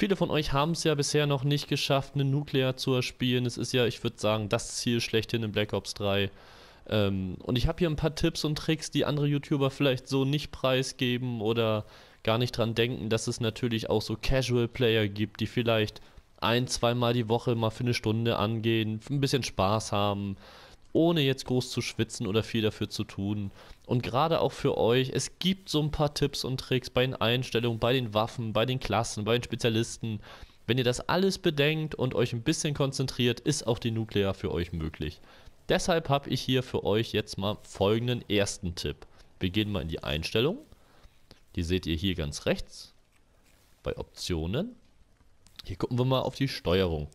Viele von euch haben es ja bisher noch nicht geschafft, eine Nuklear zu erspielen. Es ist ja, ich würde sagen, das Ziel schlechthin in Black Ops 3. Ähm, und ich habe hier ein paar Tipps und Tricks, die andere YouTuber vielleicht so nicht preisgeben oder gar nicht dran denken, dass es natürlich auch so Casual Player gibt, die vielleicht ein, zweimal die Woche mal für eine Stunde angehen, ein bisschen Spaß haben, ohne jetzt groß zu schwitzen oder viel dafür zu tun. Und gerade auch für euch, es gibt so ein paar Tipps und Tricks bei den Einstellungen, bei den Waffen, bei den Klassen, bei den Spezialisten. Wenn ihr das alles bedenkt und euch ein bisschen konzentriert, ist auch die Nuklear für euch möglich. Deshalb habe ich hier für euch jetzt mal folgenden ersten Tipp. Wir gehen mal in die Einstellung. Die seht ihr hier ganz rechts bei Optionen. Hier gucken wir mal auf die Steuerung.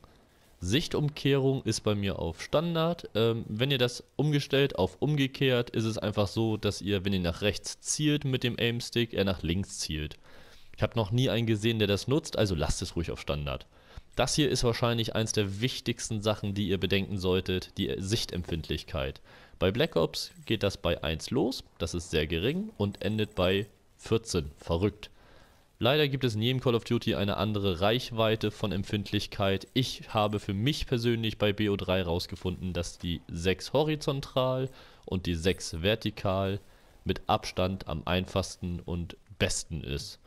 Sichtumkehrung ist bei mir auf Standard. Ähm, wenn ihr das umgestellt auf umgekehrt, ist es einfach so, dass ihr, wenn ihr nach rechts zielt mit dem Aimstick, er nach links zielt. Ich habe noch nie einen gesehen, der das nutzt, also lasst es ruhig auf Standard. Das hier ist wahrscheinlich eins der wichtigsten Sachen, die ihr bedenken solltet, die Sichtempfindlichkeit. Bei Black Ops geht das bei 1 los, das ist sehr gering und endet bei 14, verrückt. Leider gibt es in jedem Call of Duty eine andere Reichweite von Empfindlichkeit. Ich habe für mich persönlich bei BO3 rausgefunden, dass die 6 horizontal und die 6 vertikal mit Abstand am einfachsten und besten ist.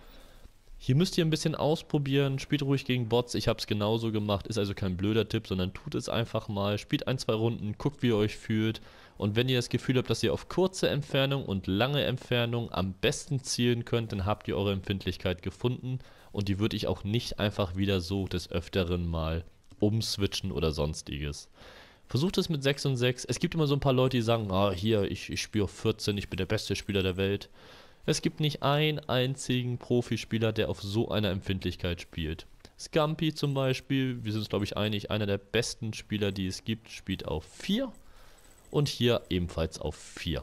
Hier müsst ihr ein bisschen ausprobieren, spielt ruhig gegen Bots, ich habe es genauso gemacht, ist also kein blöder Tipp, sondern tut es einfach mal, spielt ein, zwei Runden, guckt wie ihr euch fühlt und wenn ihr das Gefühl habt, dass ihr auf kurze Entfernung und lange Entfernung am besten zielen könnt, dann habt ihr eure Empfindlichkeit gefunden und die würde ich auch nicht einfach wieder so des Öfteren mal umswitchen oder sonstiges. Versucht es mit 6 und 6. Es gibt immer so ein paar Leute, die sagen, ah, hier, ich, ich spiele auf 14, ich bin der beste Spieler der Welt. Es gibt nicht einen einzigen Profispieler, der auf so einer Empfindlichkeit spielt. Scampi zum Beispiel, wir sind uns glaube ich einig, einer der besten Spieler, die es gibt, spielt auf 4 und hier ebenfalls auf 4.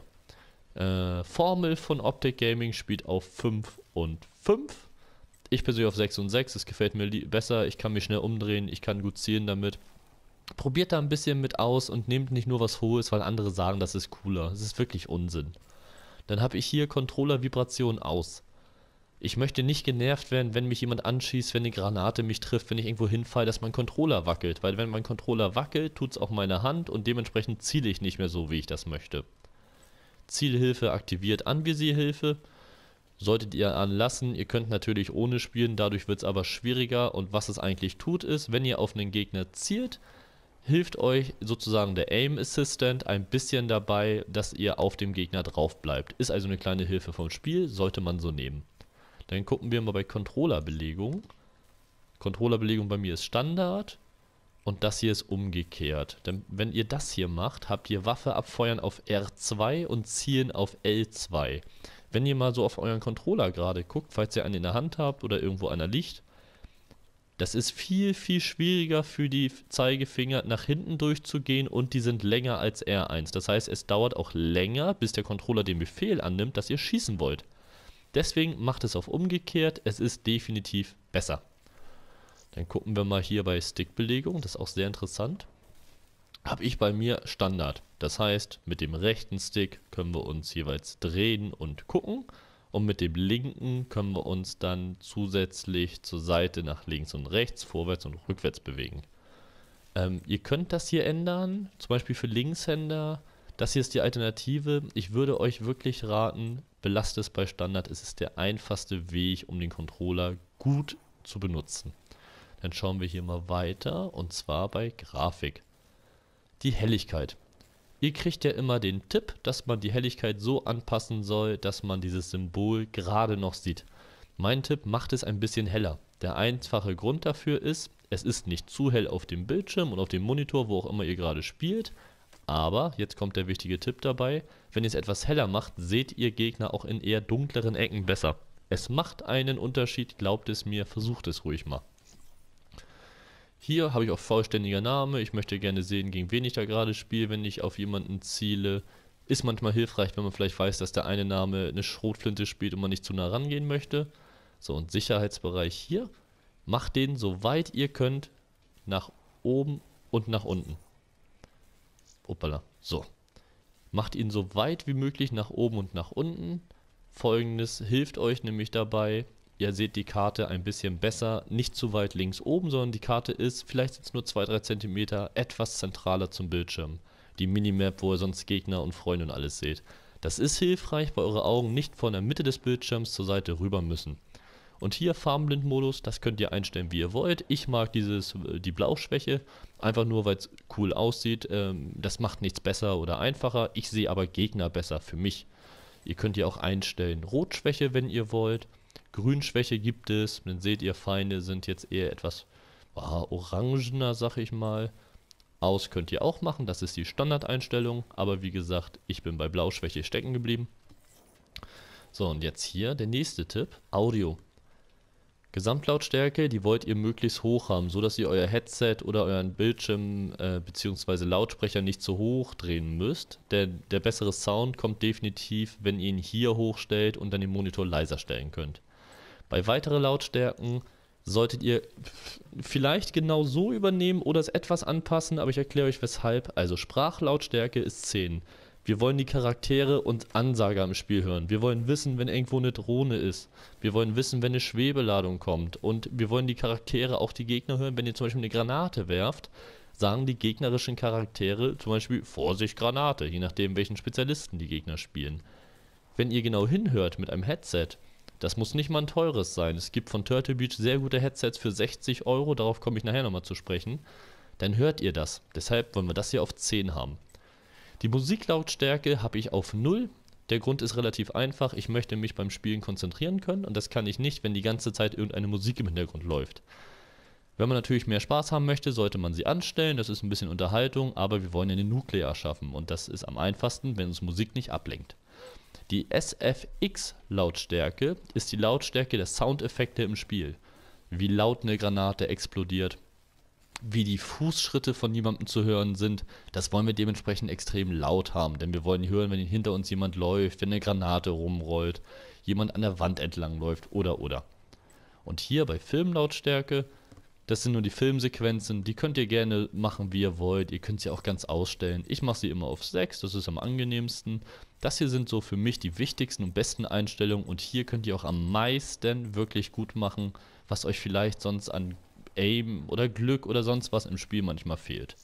Äh, Formel von Optic Gaming spielt auf 5 und 5. Ich persönlich auf 6 und 6, es gefällt mir besser, ich kann mich schnell umdrehen, ich kann gut zielen damit. Probiert da ein bisschen mit aus und nehmt nicht nur was Hohes, weil andere sagen, das ist cooler. Das ist wirklich Unsinn dann habe ich hier Controller-Vibration aus. Ich möchte nicht genervt werden, wenn mich jemand anschießt, wenn eine Granate mich trifft, wenn ich irgendwo hinfalle, dass mein Controller wackelt. Weil wenn mein Controller wackelt, tut es auch meine Hand und dementsprechend ziele ich nicht mehr so, wie ich das möchte. Zielhilfe aktiviert Anvisierhilfe. Solltet ihr anlassen, ihr könnt natürlich ohne spielen, dadurch wird es aber schwieriger. Und was es eigentlich tut ist, wenn ihr auf einen Gegner zielt, hilft euch sozusagen der Aim Assistant ein bisschen dabei, dass ihr auf dem Gegner drauf bleibt. Ist also eine kleine Hilfe vom Spiel, sollte man so nehmen. Dann gucken wir mal bei Controllerbelegung. Controllerbelegung bei mir ist Standard und das hier ist umgekehrt. Denn wenn ihr das hier macht, habt ihr Waffe abfeuern auf R2 und zielen auf L2. Wenn ihr mal so auf euren Controller gerade guckt, falls ihr einen in der Hand habt oder irgendwo einer liegt, das ist viel, viel schwieriger für die Zeigefinger nach hinten durchzugehen und die sind länger als R1. Das heißt, es dauert auch länger, bis der Controller den Befehl annimmt, dass ihr schießen wollt. Deswegen macht es auf umgekehrt, es ist definitiv besser. Dann gucken wir mal hier bei Stickbelegung, das ist auch sehr interessant. Habe ich bei mir Standard. Das heißt, mit dem rechten Stick können wir uns jeweils drehen und gucken. Und mit dem linken können wir uns dann zusätzlich zur Seite nach links und rechts, vorwärts und rückwärts bewegen. Ähm, ihr könnt das hier ändern, zum Beispiel für Linkshänder. Das hier ist die Alternative. Ich würde euch wirklich raten, belastet es bei Standard. Es ist der einfachste Weg, um den Controller gut zu benutzen. Dann schauen wir hier mal weiter und zwar bei Grafik. Die Helligkeit. Ihr kriegt ja immer den Tipp, dass man die Helligkeit so anpassen soll, dass man dieses Symbol gerade noch sieht. Mein Tipp macht es ein bisschen heller. Der einfache Grund dafür ist, es ist nicht zu hell auf dem Bildschirm und auf dem Monitor, wo auch immer ihr gerade spielt. Aber, jetzt kommt der wichtige Tipp dabei, wenn ihr es etwas heller macht, seht ihr Gegner auch in eher dunkleren Ecken besser. Es macht einen Unterschied, glaubt es mir, versucht es ruhig mal hier habe ich auch vollständiger Name, ich möchte gerne sehen, gegen wen ich da gerade spiele, wenn ich auf jemanden ziele. Ist manchmal hilfreich, wenn man vielleicht weiß, dass der eine Name eine Schrotflinte spielt und man nicht zu nah rangehen möchte. So, und Sicherheitsbereich hier. Macht den, soweit ihr könnt, nach oben und nach unten. Uppala. So. Macht ihn so weit wie möglich nach oben und nach unten. Folgendes hilft euch nämlich dabei, ihr seht die Karte ein bisschen besser, nicht zu weit links oben, sondern die Karte ist, vielleicht sind nur 2-3 cm, etwas zentraler zum Bildschirm. Die Minimap, wo ihr sonst Gegner und Freunde und alles seht. Das ist hilfreich, weil eure Augen nicht von der Mitte des Bildschirms zur Seite rüber müssen. Und hier Farbenblindmodus, das könnt ihr einstellen, wie ihr wollt. Ich mag dieses, äh, die Blauschwäche, einfach nur, weil es cool aussieht. Ähm, das macht nichts besser oder einfacher. Ich sehe aber Gegner besser für mich. Ihr könnt hier auch einstellen Rotschwäche, wenn ihr wollt. Grünschwäche gibt es. Dann seht ihr, Feinde sind jetzt eher etwas oh, orangener, sag ich mal. Aus könnt ihr auch machen, das ist die Standardeinstellung. Aber wie gesagt, ich bin bei Blauschwäche stecken geblieben. So, und jetzt hier der nächste Tipp, Audio. Gesamtlautstärke, die wollt ihr möglichst hoch haben, so dass ihr euer Headset oder euren Bildschirm äh, bzw. Lautsprecher nicht zu hoch drehen müsst. Denn der bessere Sound kommt definitiv, wenn ihr ihn hier hochstellt und dann den Monitor leiser stellen könnt. Bei weiteren Lautstärken solltet ihr vielleicht genau so übernehmen oder es etwas anpassen, aber ich erkläre euch weshalb. Also Sprachlautstärke ist 10. Wir wollen die Charaktere und Ansager im Spiel hören. Wir wollen wissen, wenn irgendwo eine Drohne ist. Wir wollen wissen, wenn eine Schwebeladung kommt. Und wir wollen die Charaktere, auch die Gegner hören. Wenn ihr zum Beispiel eine Granate werft, sagen die gegnerischen Charaktere zum Beispiel Vorsicht Granate, je nachdem welchen Spezialisten die Gegner spielen. Wenn ihr genau hinhört mit einem Headset, das muss nicht mal ein teures sein. Es gibt von Turtle Beach sehr gute Headsets für 60 Euro, darauf komme ich nachher nochmal zu sprechen. Dann hört ihr das. Deshalb wollen wir das hier auf 10 haben. Die Musiklautstärke habe ich auf 0. Der Grund ist relativ einfach. Ich möchte mich beim Spielen konzentrieren können und das kann ich nicht, wenn die ganze Zeit irgendeine Musik im Hintergrund läuft. Wenn man natürlich mehr Spaß haben möchte, sollte man sie anstellen. Das ist ein bisschen Unterhaltung, aber wir wollen ja eine Nuklear schaffen und das ist am einfachsten, wenn uns Musik nicht ablenkt. Die SFX-Lautstärke ist die Lautstärke der Soundeffekte im Spiel. Wie laut eine Granate explodiert, wie die Fußschritte von jemandem zu hören sind, das wollen wir dementsprechend extrem laut haben, denn wir wollen hören, wenn hinter uns jemand läuft, wenn eine Granate rumrollt, jemand an der Wand entlang läuft oder oder. Und hier bei Filmlautstärke das sind nur die Filmsequenzen, die könnt ihr gerne machen, wie ihr wollt. Ihr könnt sie auch ganz ausstellen. Ich mache sie immer auf 6, das ist am angenehmsten. Das hier sind so für mich die wichtigsten und besten Einstellungen und hier könnt ihr auch am meisten wirklich gut machen, was euch vielleicht sonst an Aim oder Glück oder sonst was im Spiel manchmal fehlt.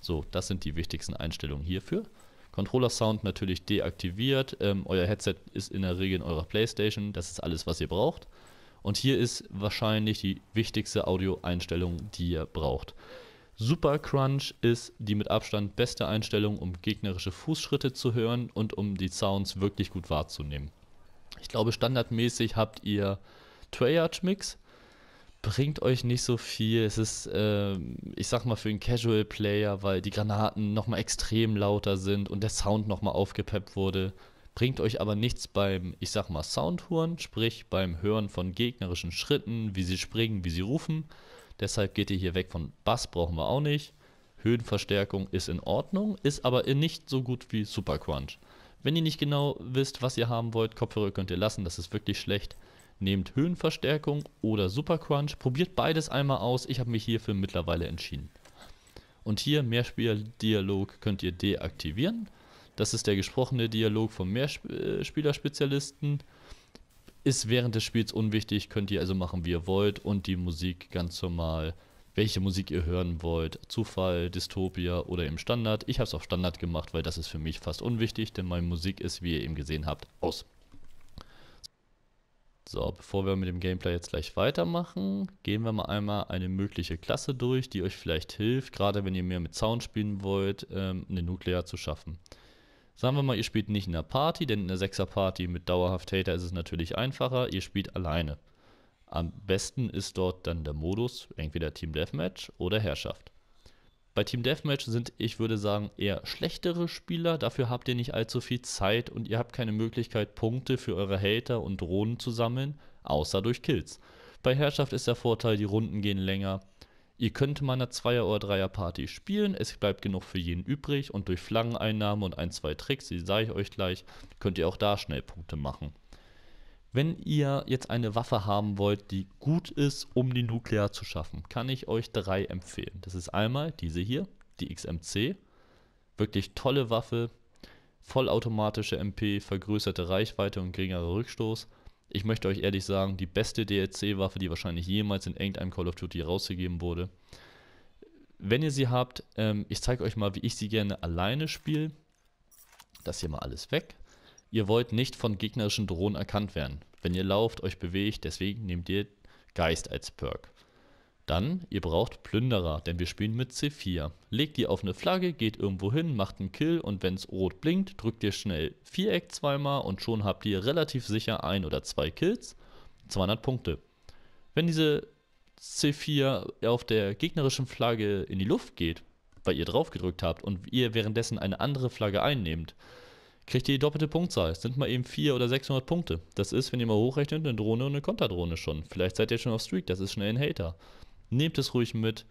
So, das sind die wichtigsten Einstellungen hierfür. Controller-Sound natürlich deaktiviert. Ähm, euer Headset ist in der Regel in eurer Playstation. Das ist alles, was ihr braucht. Und hier ist wahrscheinlich die wichtigste Audioeinstellung, die ihr braucht. Super Crunch ist die mit Abstand beste Einstellung, um gegnerische Fußschritte zu hören und um die Sounds wirklich gut wahrzunehmen. Ich glaube, standardmäßig habt ihr Triage Mix. Bringt euch nicht so viel. Es ist, äh, ich sag mal, für einen Casual Player, weil die Granaten nochmal extrem lauter sind und der Sound nochmal aufgepeppt wurde, bringt euch aber nichts beim, ich sag mal, Soundhuren, sprich beim Hören von gegnerischen Schritten, wie sie springen, wie sie rufen. Deshalb geht ihr hier weg von Bass, brauchen wir auch nicht. Höhenverstärkung ist in Ordnung, ist aber nicht so gut wie Super Crunch. Wenn ihr nicht genau wisst, was ihr haben wollt, Kopfhörer könnt ihr lassen, das ist wirklich schlecht. Nehmt Höhenverstärkung oder Super Crunch, probiert beides einmal aus. Ich habe mich hierfür mittlerweile entschieden. Und hier Mehrspieler-Dialog könnt ihr deaktivieren. Das ist der gesprochene Dialog vom Mehrspielerspezialisten. Äh, ist während des Spiels unwichtig, könnt ihr also machen, wie ihr wollt. Und die Musik ganz normal, welche Musik ihr hören wollt. Zufall, Dystopia oder im Standard. Ich habe es auf Standard gemacht, weil das ist für mich fast unwichtig, denn meine Musik ist, wie ihr eben gesehen habt, aus. So, bevor wir mit dem Gameplay jetzt gleich weitermachen, gehen wir mal einmal eine mögliche Klasse durch, die euch vielleicht hilft, gerade wenn ihr mehr mit Sound spielen wollt, ähm, eine Nuklear zu schaffen. Sagen wir mal, ihr spielt nicht in einer Party, denn in einer Sechser-Party mit dauerhaft Hater ist es natürlich einfacher. Ihr spielt alleine. Am besten ist dort dann der Modus, entweder Team Deathmatch oder Herrschaft. Bei Team Deathmatch sind, ich würde sagen, eher schlechtere Spieler. Dafür habt ihr nicht allzu viel Zeit und ihr habt keine Möglichkeit, Punkte für eure Hater und Drohnen zu sammeln, außer durch Kills. Bei Herrschaft ist der Vorteil, die Runden gehen länger Ihr könnt mal eine Zweier- oder Dreier-Party spielen, es bleibt genug für jeden übrig und durch Flaggeneinnahme und ein, zwei Tricks, die sage ich euch gleich, könnt ihr auch da schnell Punkte machen. Wenn ihr jetzt eine Waffe haben wollt, die gut ist, um die Nuklear zu schaffen, kann ich euch drei empfehlen. Das ist einmal diese hier, die XMC. Wirklich tolle Waffe, vollautomatische MP, vergrößerte Reichweite und geringerer Rückstoß. Ich möchte euch ehrlich sagen, die beste DLC-Waffe, die wahrscheinlich jemals in irgendeinem Call of Duty rausgegeben wurde. Wenn ihr sie habt, ähm, ich zeige euch mal, wie ich sie gerne alleine spiele. Das hier mal alles weg. Ihr wollt nicht von gegnerischen Drohnen erkannt werden. Wenn ihr lauft, euch bewegt, deswegen nehmt ihr Geist als Perk. Dann, ihr braucht Plünderer, denn wir spielen mit C4. Legt die auf eine Flagge, geht irgendwo hin, macht einen Kill und wenn es rot blinkt, drückt ihr schnell Viereck zweimal und schon habt ihr relativ sicher ein oder zwei Kills, 200 Punkte. Wenn diese C4 auf der gegnerischen Flagge in die Luft geht, weil ihr drauf gedrückt habt und ihr währenddessen eine andere Flagge einnehmt, kriegt ihr die doppelte Punktzahl. Es sind mal eben 400 oder 600 Punkte. Das ist, wenn ihr mal hochrechnet, eine Drohne und eine Konterdrohne schon. Vielleicht seid ihr schon auf Streak, das ist schnell ein Hater. Nehmt es ruhig mit.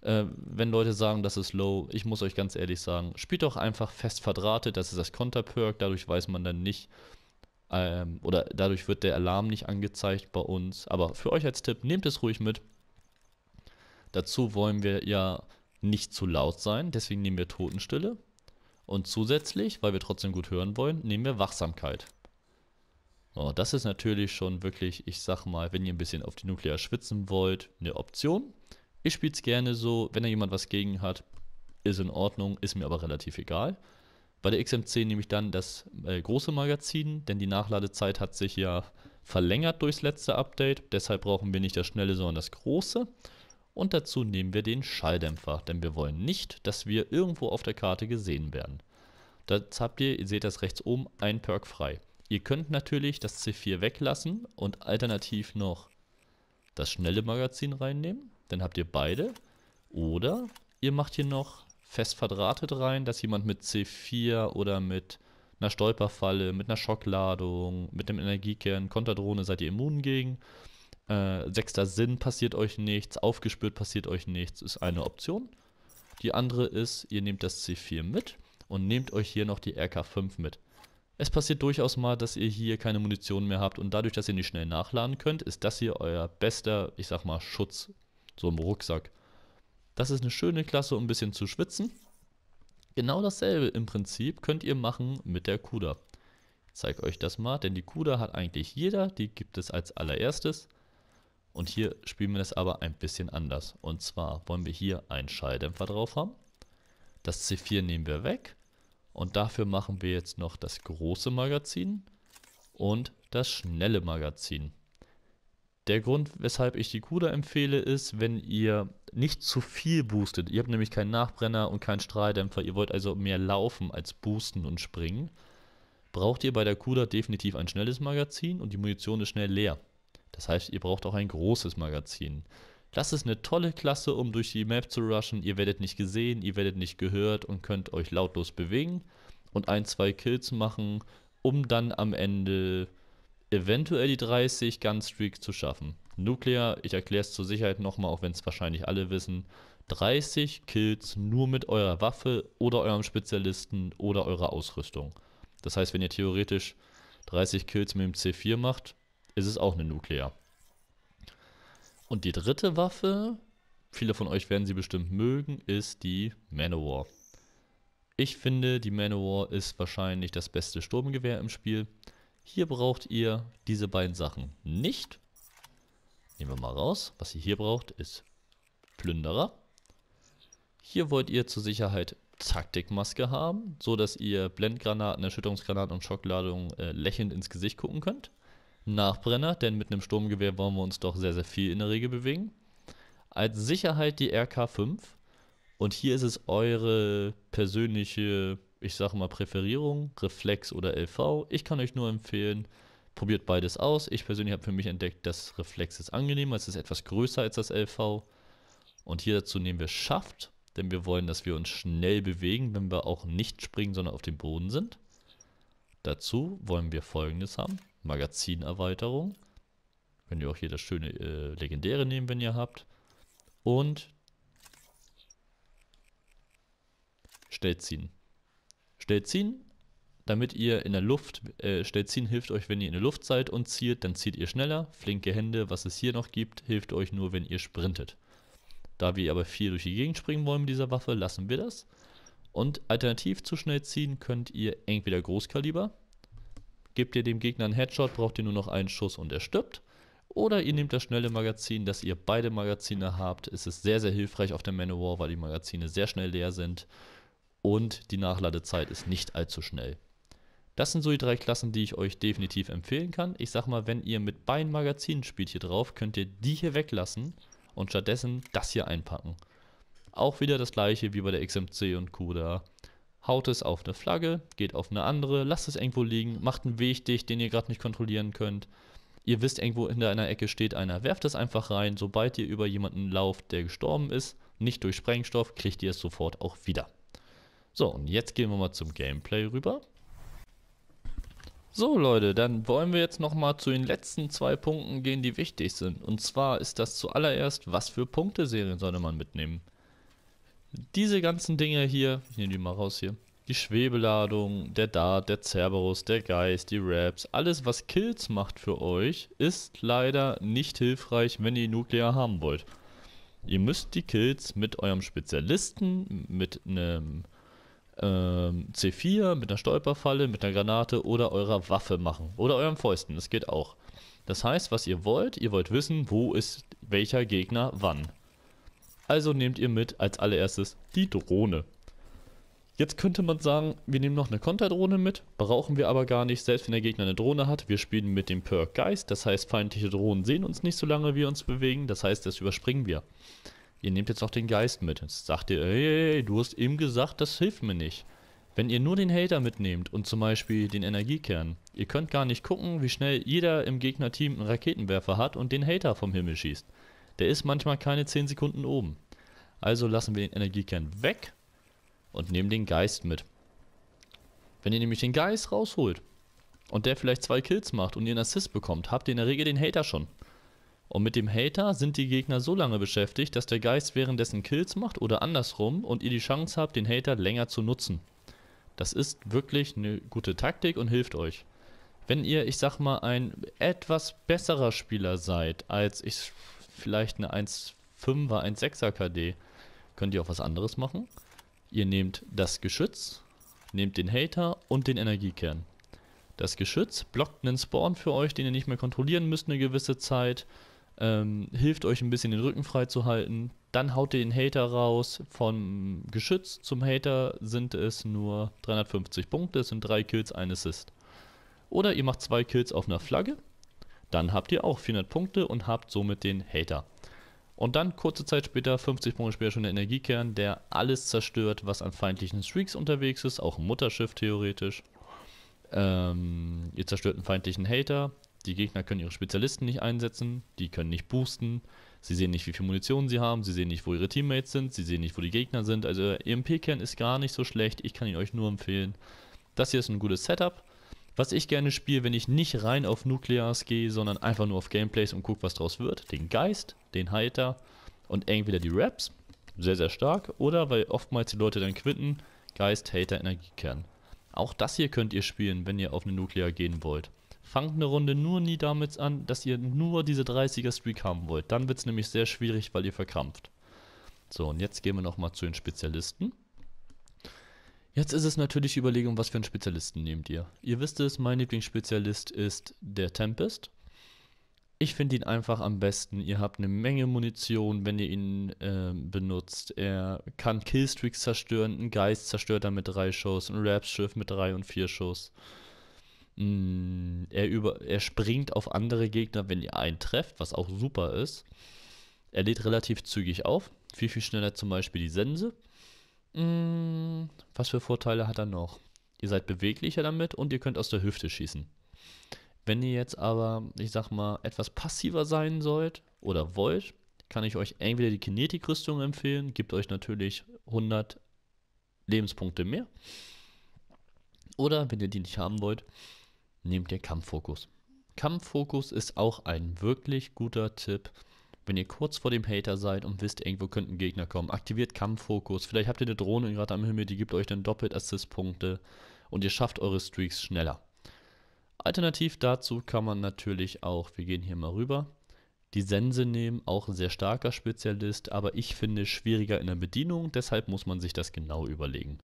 Äh, wenn Leute sagen, das ist low, ich muss euch ganz ehrlich sagen, spielt doch einfach fest verdrahtet, das ist das Konter-Perk, dadurch weiß man dann nicht, ähm, oder dadurch wird der Alarm nicht angezeigt bei uns. Aber für euch als Tipp, nehmt es ruhig mit. Dazu wollen wir ja nicht zu laut sein, deswegen nehmen wir Totenstille. Und zusätzlich, weil wir trotzdem gut hören wollen, nehmen wir Wachsamkeit. Oh, das ist natürlich schon wirklich, ich sag mal, wenn ihr ein bisschen auf die Nuklear schwitzen wollt, eine Option. Ich spiele es gerne so, wenn da jemand was gegen hat, ist in Ordnung, ist mir aber relativ egal. Bei der XM10 nehme ich dann das äh, große Magazin, denn die Nachladezeit hat sich ja verlängert durchs letzte Update. Deshalb brauchen wir nicht das schnelle, sondern das große. Und dazu nehmen wir den Schalldämpfer, denn wir wollen nicht, dass wir irgendwo auf der Karte gesehen werden. Das habt ihr, ihr seht das rechts oben, ein Perk frei. Ihr könnt natürlich das C4 weglassen und alternativ noch das schnelle Magazin reinnehmen. Dann habt ihr beide. Oder ihr macht hier noch fest verdrahtet rein, dass jemand mit C4 oder mit einer Stolperfalle, mit einer Schockladung, mit einem Energiekern, Konterdrohne seid ihr immun gegen. Äh, sechster Sinn passiert euch nichts, aufgespürt passiert euch nichts, ist eine Option. Die andere ist, ihr nehmt das C4 mit und nehmt euch hier noch die RK5 mit. Es passiert durchaus mal, dass ihr hier keine Munition mehr habt und dadurch, dass ihr nicht schnell nachladen könnt, ist das hier euer bester, ich sag mal, Schutz. So im Rucksack. Das ist eine schöne Klasse, um ein bisschen zu schwitzen. Genau dasselbe im Prinzip könnt ihr machen mit der Kuda. Ich zeige euch das mal, denn die Kuda hat eigentlich jeder, die gibt es als allererstes. Und hier spielen wir das aber ein bisschen anders. Und zwar wollen wir hier einen Schalldämpfer drauf haben. Das C4 nehmen wir weg und dafür machen wir jetzt noch das große Magazin und das schnelle Magazin. Der Grund, weshalb ich die Kuda empfehle, ist, wenn ihr nicht zu viel boostet. Ihr habt nämlich keinen Nachbrenner und keinen Strahldämpfer. Ihr wollt also mehr laufen als boosten und springen. Braucht ihr bei der Kuda definitiv ein schnelles Magazin und die Munition ist schnell leer. Das heißt, ihr braucht auch ein großes Magazin. Das ist eine tolle Klasse, um durch die Map zu rushen. Ihr werdet nicht gesehen, ihr werdet nicht gehört und könnt euch lautlos bewegen und ein, zwei Kills machen, um dann am Ende eventuell die 30 Gunstreak zu schaffen. Nuklear, ich erkläre es zur Sicherheit nochmal, auch wenn es wahrscheinlich alle wissen, 30 Kills nur mit eurer Waffe oder eurem Spezialisten oder eurer Ausrüstung. Das heißt, wenn ihr theoretisch 30 Kills mit dem C4 macht, ist es auch eine Nuklear. Und die dritte Waffe, viele von euch werden sie bestimmt mögen, ist die Manowar. Ich finde, die Manowar ist wahrscheinlich das beste Sturmgewehr im Spiel. Hier braucht ihr diese beiden Sachen nicht. Nehmen wir mal raus. Was ihr hier braucht, ist Plünderer. Hier wollt ihr zur Sicherheit Taktikmaske haben, so dass ihr Blendgranaten, Erschütterungsgranaten und Schockladungen äh, lächelnd ins Gesicht gucken könnt. Nachbrenner, denn mit einem Sturmgewehr wollen wir uns doch sehr, sehr viel in der Regel bewegen. Als Sicherheit die RK5. Und hier ist es eure persönliche, ich sage mal, Präferierung, Reflex oder LV. Ich kann euch nur empfehlen, probiert beides aus. Ich persönlich habe für mich entdeckt, dass Reflex ist angenehmer, es ist etwas größer als das LV. Und hier dazu nehmen wir Schaft, denn wir wollen, dass wir uns schnell bewegen, wenn wir auch nicht springen, sondern auf dem Boden sind. Dazu wollen wir folgendes haben. Magazinerweiterung. Könnt ihr auch hier das schöne äh, Legendäre nehmen, wenn ihr habt. Und Stellziehen. Stellziehen, damit ihr in der Luft, äh, Stelzin hilft euch, wenn ihr in der Luft seid und zieht, dann zieht ihr schneller. Flinke Hände, was es hier noch gibt, hilft euch nur, wenn ihr sprintet. Da wir aber viel durch die Gegend springen wollen mit dieser Waffe, lassen wir das. Und alternativ zu schnell ziehen könnt ihr entweder Großkaliber, Gebt ihr dem Gegner einen Headshot, braucht ihr nur noch einen Schuss und er stirbt. Oder ihr nehmt das schnelle Magazin, dass ihr beide Magazine habt. Es ist sehr, sehr hilfreich auf der Manowar, weil die Magazine sehr schnell leer sind und die Nachladezeit ist nicht allzu schnell. Das sind so die drei Klassen, die ich euch definitiv empfehlen kann. Ich sag mal, wenn ihr mit beiden Magazinen spielt hier drauf, könnt ihr die hier weglassen und stattdessen das hier einpacken. Auch wieder das gleiche wie bei der XMC und CUDA haut es auf eine Flagge, geht auf eine andere, lasst es irgendwo liegen, macht einen Weg dicht, den ihr gerade nicht kontrollieren könnt. Ihr wisst, irgendwo hinter einer Ecke steht einer, werft es einfach rein. Sobald ihr über jemanden lauft, der gestorben ist, nicht durch Sprengstoff, kriegt ihr es sofort auch wieder. So, und jetzt gehen wir mal zum Gameplay rüber. So Leute, dann wollen wir jetzt nochmal zu den letzten zwei Punkten gehen, die wichtig sind. Und zwar ist das zuallererst, was für Punkteserien sollte man mitnehmen? Diese ganzen Dinge hier, ich nehme die mal raus hier. Die Schwebeladung, der Dart, der Cerberus, der Geist, die Raps, alles was Kills macht für euch, ist leider nicht hilfreich, wenn ihr Nuklear haben wollt. Ihr müsst die Kills mit eurem Spezialisten, mit einem ähm, C4, mit einer Stolperfalle, mit einer Granate oder eurer Waffe machen. Oder eurem Fäusten, das geht auch. Das heißt, was ihr wollt, ihr wollt wissen, wo ist welcher Gegner wann. Also nehmt ihr mit als allererstes die Drohne. Jetzt könnte man sagen, wir nehmen noch eine Konterdrohne mit, brauchen wir aber gar nicht, selbst wenn der Gegner eine Drohne hat. Wir spielen mit dem Perk Geist, das heißt feindliche Drohnen sehen uns nicht, solange wir uns bewegen, das heißt, das überspringen wir. Ihr nehmt jetzt noch den Geist mit. Jetzt sagt ihr, hey, du hast eben gesagt, das hilft mir nicht. Wenn ihr nur den Hater mitnehmt und zum Beispiel den Energiekern, ihr könnt gar nicht gucken, wie schnell jeder im Gegnerteam einen Raketenwerfer hat und den Hater vom Himmel schießt der ist manchmal keine 10 Sekunden oben. Also lassen wir den Energiekern weg und nehmen den Geist mit. Wenn ihr nämlich den Geist rausholt und der vielleicht zwei Kills macht und ihr einen Assist bekommt, habt ihr in der Regel den Hater schon. Und mit dem Hater sind die Gegner so lange beschäftigt, dass der Geist währenddessen Kills macht oder andersrum und ihr die Chance habt, den Hater länger zu nutzen. Das ist wirklich eine gute Taktik und hilft euch. Wenn ihr, ich sag mal, ein etwas besserer Spieler seid als ich vielleicht eine 1,5er, 1,6er KD. Könnt ihr auch was anderes machen. Ihr nehmt das Geschütz, nehmt den Hater und den Energiekern. Das Geschütz blockt einen Spawn für euch, den ihr nicht mehr kontrollieren müsst eine gewisse Zeit. Ähm, hilft euch ein bisschen den Rücken frei zu halten. Dann haut ihr den Hater raus. Vom Geschütz zum Hater sind es nur 350 Punkte. Es sind drei Kills, ein Assist. Oder ihr macht zwei Kills auf einer Flagge dann habt ihr auch 400 Punkte und habt somit den Hater. Und dann kurze Zeit später, 50 Punkte später, schon der Energiekern, der alles zerstört, was an feindlichen Streaks unterwegs ist, auch im Mutterschiff theoretisch. Ähm, ihr zerstört einen feindlichen Hater, die Gegner können ihre Spezialisten nicht einsetzen, die können nicht boosten, sie sehen nicht, wie viel Munition sie haben, sie sehen nicht, wo ihre Teammates sind, sie sehen nicht, wo die Gegner sind. Also EMP-Kern ist gar nicht so schlecht, ich kann ihn euch nur empfehlen. Das hier ist ein gutes Setup. Was ich gerne spiele, wenn ich nicht rein auf Nuklears gehe, sondern einfach nur auf Gameplays und gucke, was draus wird, den Geist, den Heiter und entweder die Raps, sehr, sehr stark, oder weil oftmals die Leute dann quitten, Geist, Hater, Energiekern. Auch das hier könnt ihr spielen, wenn ihr auf eine Nuklear gehen wollt. Fangt eine Runde nur nie damit an, dass ihr nur diese 30er-Streak haben wollt. Dann wird es nämlich sehr schwierig, weil ihr verkrampft. So, und jetzt gehen wir nochmal zu den Spezialisten. Jetzt ist es natürlich die Überlegung, was für einen Spezialisten nehmt ihr. Ihr wisst es, mein Lieblingsspezialist ist der Tempest. Ich finde ihn einfach am besten. Ihr habt eine Menge Munition, wenn ihr ihn äh, benutzt. Er kann Killstreaks zerstören, einen Geist zerstört er mit drei Schuss, ein Rapschiff mit drei und vier Schuss. Mm, er, über, er springt auf andere Gegner, wenn ihr einen trefft, was auch super ist. Er lädt relativ zügig auf, viel, viel schneller zum Beispiel die Sense. Mm. was für Vorteile hat er noch? Ihr seid beweglicher damit und ihr könnt aus der Hüfte schießen. Wenn ihr jetzt aber, ich sag mal, etwas passiver sein sollt oder wollt, kann ich euch entweder die Kinetik-Rüstung empfehlen, gibt euch natürlich 100 Lebenspunkte mehr. Oder wenn ihr die nicht haben wollt, nehmt ihr Kampffokus. Kampffokus ist auch ein wirklich guter Tipp, wenn ihr kurz vor dem Hater seid und wisst, irgendwo könnten Gegner kommen, aktiviert Kampffokus. Vielleicht habt ihr eine Drohne gerade am Himmel, die gibt euch dann doppelt Assist-Punkte und ihr schafft eure Streaks schneller. Alternativ dazu kann man natürlich auch, wir gehen hier mal rüber, die Sense nehmen, auch ein sehr starker Spezialist, aber ich finde schwieriger in der Bedienung, deshalb muss man sich das genau überlegen.